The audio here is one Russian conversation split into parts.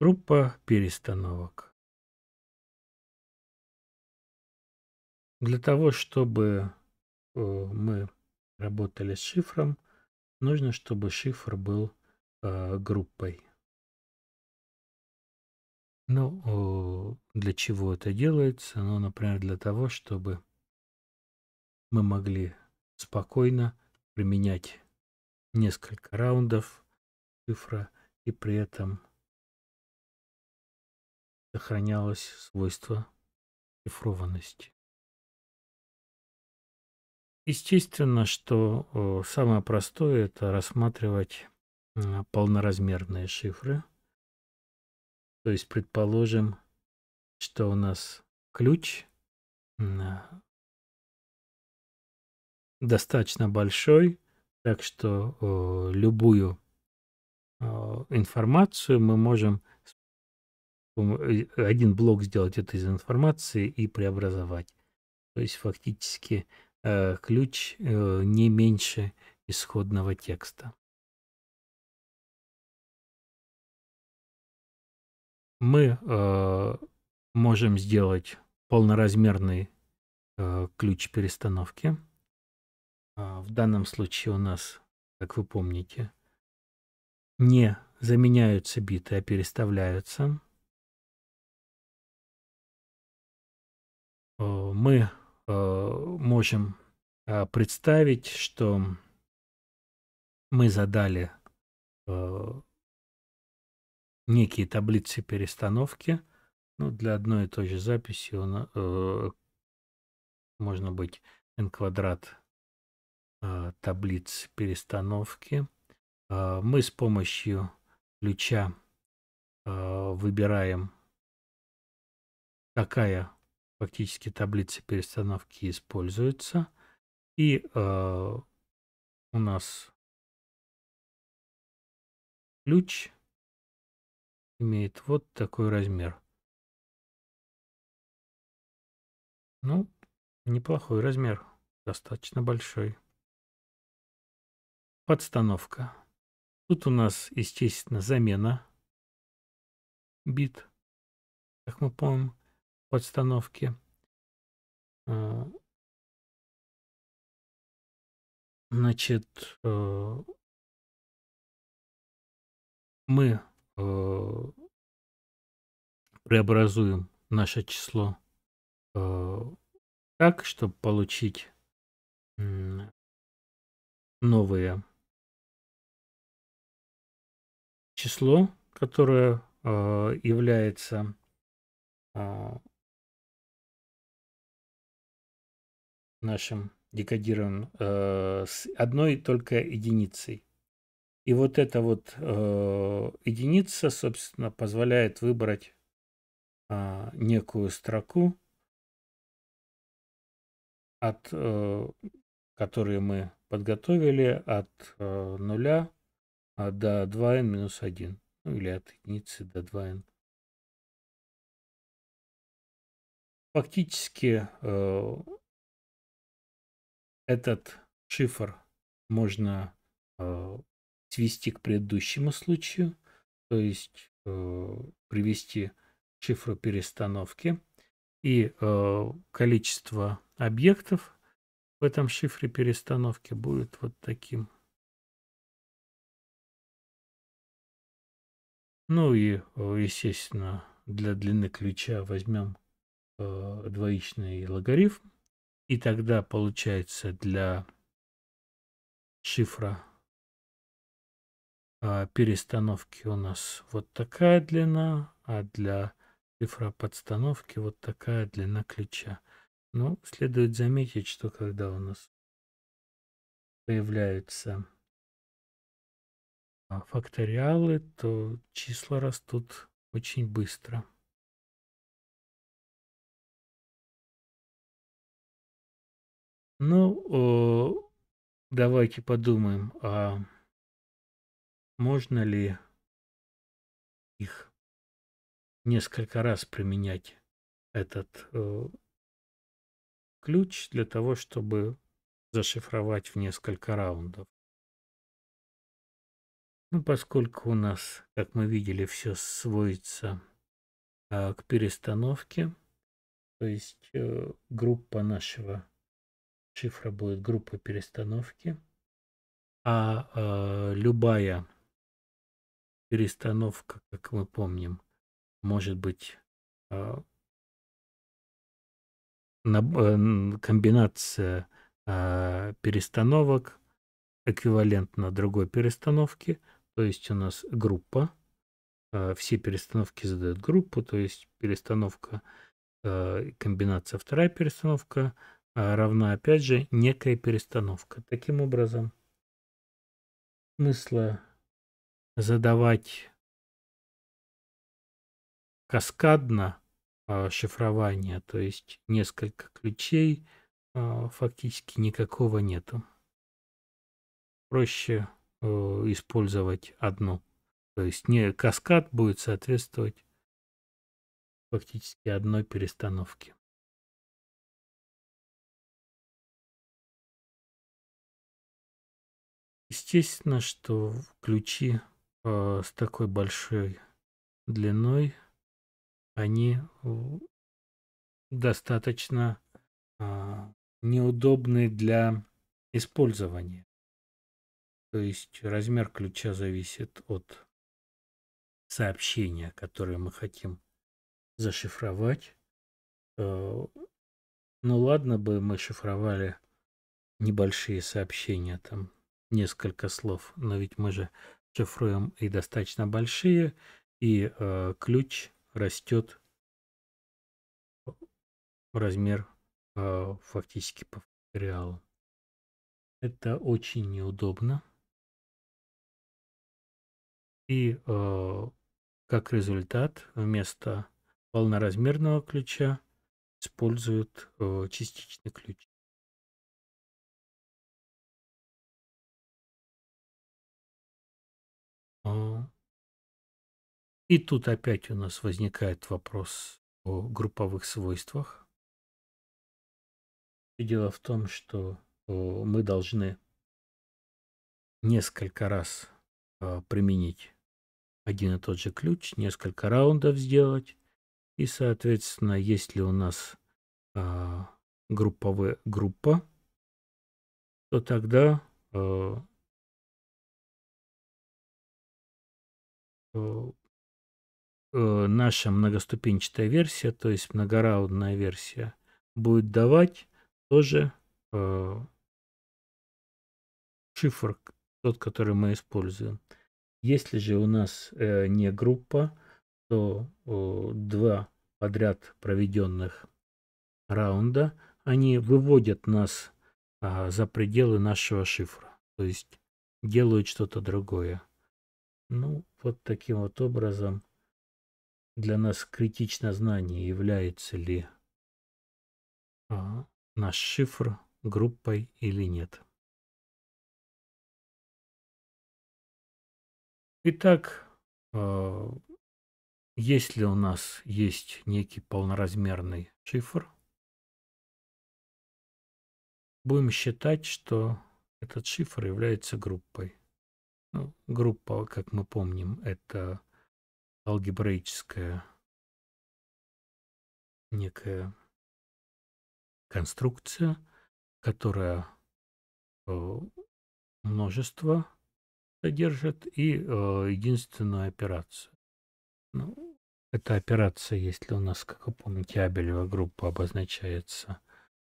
Группа перестановок. Для того, чтобы э, мы работали с шифром, нужно, чтобы шифр был э, группой. Ну, для чего это делается? Ну, например, для того, чтобы мы могли спокойно применять несколько раундов цифра, и при этом сохранялось свойство шифрованности. Естественно, что самое простое – это рассматривать полноразмерные шифры – то есть предположим, что у нас ключ э, достаточно большой, так что любую информацию мы можем э, один блок сделать это из информации и преобразовать. То есть фактически э, ключ не меньше исходного текста. мы э, можем сделать полноразмерный э, ключ перестановки. А, в данном случае у нас, как вы помните, не заменяются биты, а переставляются. Э, мы э, можем э, представить, что мы задали некие таблицы перестановки. Ну, для одной и той же записи он, э, можно быть n квадрат э, таблиц перестановки. Э, мы с помощью ключа э, выбираем, какая фактически таблица перестановки используется. И э, у нас ключ имеет вот такой размер. Ну, неплохой размер, достаточно большой. Подстановка. Тут у нас, естественно, замена бит, как мы помним, подстановки. А, значит, э, мы Э, преобразуем наше число э, так, чтобы получить новое число, которое э, является нашим декодированным с одной только единицей. И вот эта вот э, единица, собственно, позволяет выбрать э, некую строку, от, э, которые мы подготовили, от э, нуля а, до 2n минус 1, ну или от единицы до 2n. Фактически э, этот шифр можно э, свести к предыдущему случаю, то есть э, привести шифру перестановки и э, количество объектов в этом шифре перестановки будет вот таким. Ну и, э, естественно, для длины ключа возьмем э, двоичный логарифм. И тогда получается для шифра а, перестановки у нас вот такая длина, а для цифра подстановки вот такая длина ключа. Но ну, следует заметить, что когда у нас появляются а, факториалы, то числа растут очень быстро. Ну, давайте подумаем о а можно ли их несколько раз применять этот э, ключ для того, чтобы зашифровать в несколько раундов. Ну, поскольку у нас, как мы видели, все сводится э, к перестановке, то есть э, группа нашего шифра будет группа перестановки, а э, любая перестановка, как мы помним, может быть а, э, комбинация а, перестановок эквивалентна другой перестановке, то есть у нас группа, а, все перестановки задают группу, то есть перестановка, комбинация вторая перестановка равна, опять же, некая перестановка. Таким образом, смысла задавать каскадно а, шифрование, то есть несколько ключей, а, фактически никакого нету. Проще э, использовать одну. То есть не каскад будет соответствовать фактически одной перестановке. Естественно, что ключи Э, с такой большой длиной, они достаточно э, неудобны для использования. То есть размер ключа зависит от сообщения, которое мы хотим зашифровать. Э, ну ладно бы мы шифровали небольшие сообщения, там несколько слов, но ведь мы же шифруем и достаточно большие, и э, ключ растет размер э, фактически по реалу. Это очень неудобно. И э, как результат вместо полноразмерного ключа используют э, частичный ключ. А. И тут опять у нас возникает вопрос о групповых свойствах. И дело в том, что мы должны несколько раз а, применить один и тот же ключ, несколько раундов сделать. И, соответственно, если у нас а, групповая группа, то тогда Э, э, наша многоступенчатая версия, то есть многораундная версия, будет давать тоже э, шифр, тот, который мы используем. Если же у нас э, не группа, то э, два подряд проведенных раунда, они выводят нас э, за пределы нашего шифра, то есть делают что-то другое. Ну, вот таким вот образом для нас критично знание, является ли а, наш шифр группой или нет. Итак, а, если у нас есть некий полноразмерный шифр, будем считать, что этот шифр является группой. Ну, группа, как мы помним, это алгебраическая некая конструкция, которая э, множество содержит и э, единственную операцию. Ну, эта операция, если у нас, как вы помните, Абелева группа обозначается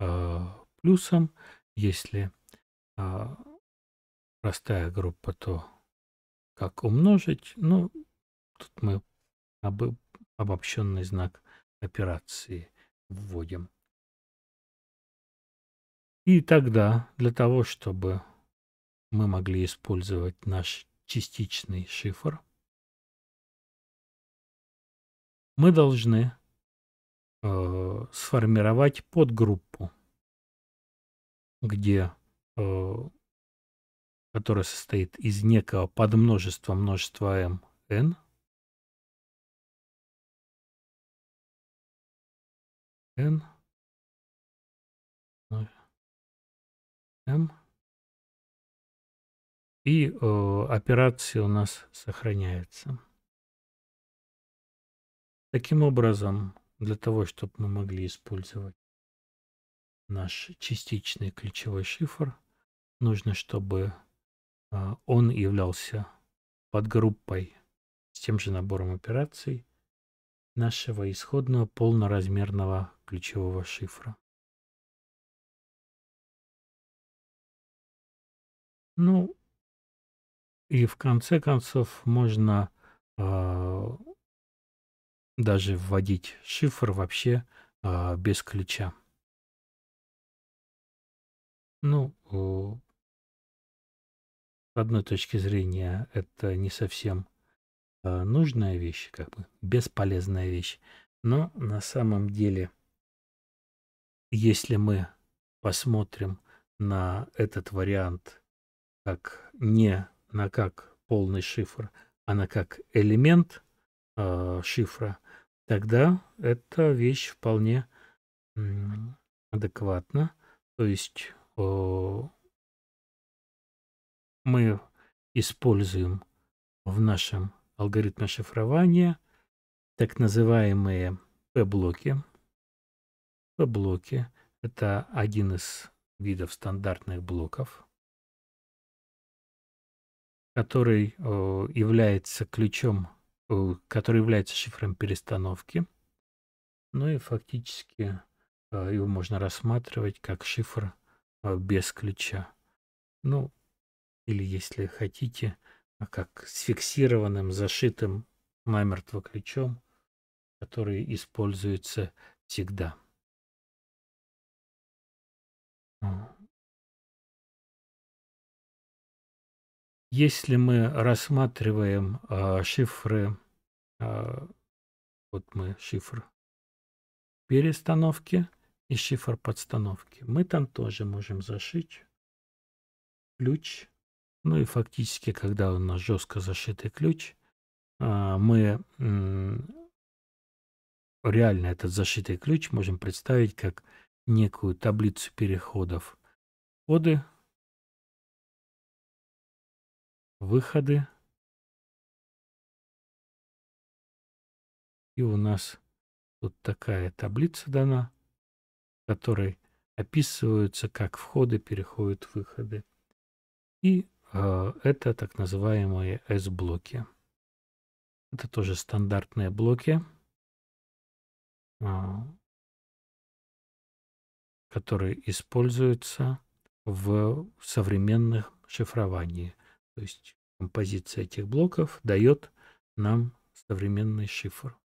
э, плюсом, если простая группа, то как умножить. Ну, тут мы об, обобщенный знак операции вводим. И тогда для того, чтобы мы могли использовать наш частичный шифр, мы должны э, сформировать подгруппу, где э, которая состоит из некого подмножества множества m, n, n, m, и э, операции у нас сохраняется Таким образом, для того, чтобы мы могли использовать наш частичный ключевой шифр, нужно, чтобы а, он являлся подгруппой с тем же набором операций нашего исходного полноразмерного ключевого шифра. Ну, и в конце концов можно э, даже вводить шифр вообще э, без ключа. Ну, одной точки зрения это не совсем а, нужная вещь, как бы бесполезная вещь. Но на самом деле, если мы посмотрим на этот вариант как не на как полный шифр, а на как элемент э, шифра, тогда эта вещь вполне адекватна. То есть э, мы используем в нашем алгоритме шифрования так называемые P-блоки. P-блоки – это один из видов стандартных блоков, который э, является ключом, э, который является шифром перестановки. Ну и фактически э, его можно рассматривать как шифр без ключа. Ну, или, если хотите, а как с фиксированным, зашитым намертво ключом, который используется всегда. Если мы рассматриваем э, шифры, э, вот мы шифр перестановки и шифр подстановки, мы там тоже можем зашить ключ ну и фактически, когда у нас жестко зашитый ключ, а, мы реально этот зашитый ключ можем представить как некую таблицу переходов. Входы, выходы. И у нас тут такая таблица дана, в которой описываются, как входы переходят в выходы. И а, это так называемые S-блоки. Это тоже стандартные блоки, а, которые используются в современных шифрованиях. То есть композиция этих блоков дает нам современный шифр.